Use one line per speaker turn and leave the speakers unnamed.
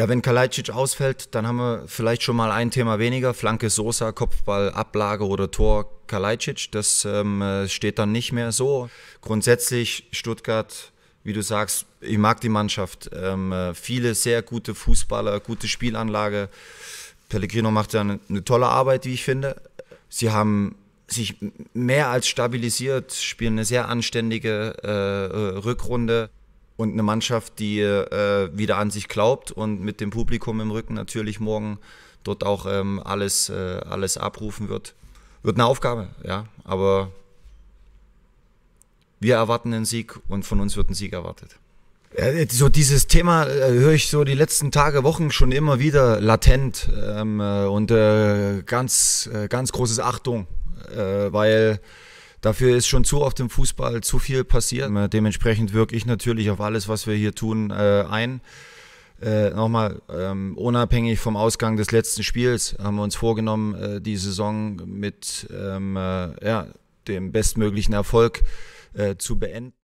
Ja, wenn Kalajdzic ausfällt, dann haben wir vielleicht schon mal ein Thema weniger. Flanke Sosa, Kopfball, Ablage oder Tor Kalajdzic. Das ähm, äh, steht dann nicht mehr so. Grundsätzlich Stuttgart, wie du sagst, ich mag die Mannschaft. Ähm, äh, viele sehr gute Fußballer, gute Spielanlage. Pellegrino macht ja eine, eine tolle Arbeit, wie ich finde. Sie haben sich mehr als stabilisiert, spielen eine sehr anständige äh, äh Rückrunde und eine Mannschaft, die äh, wieder an sich glaubt und mit dem Publikum im Rücken natürlich morgen dort auch ähm, alles, äh, alles abrufen wird. Wird eine Aufgabe, ja. Aber wir erwarten einen Sieg und von uns wird ein Sieg erwartet. So dieses Thema äh, höre ich so die letzten Tage, Wochen schon immer wieder latent ähm, äh, und äh, ganz, äh, ganz großes Achtung, äh, weil Dafür ist schon zu oft im Fußball zu viel passiert. Äh, dementsprechend wirke ich natürlich auf alles, was wir hier tun, äh, ein. Äh, nochmal, ähm, unabhängig vom Ausgang des letzten Spiels haben wir uns vorgenommen, äh, die Saison mit ähm, äh, ja, dem bestmöglichen Erfolg äh, zu beenden.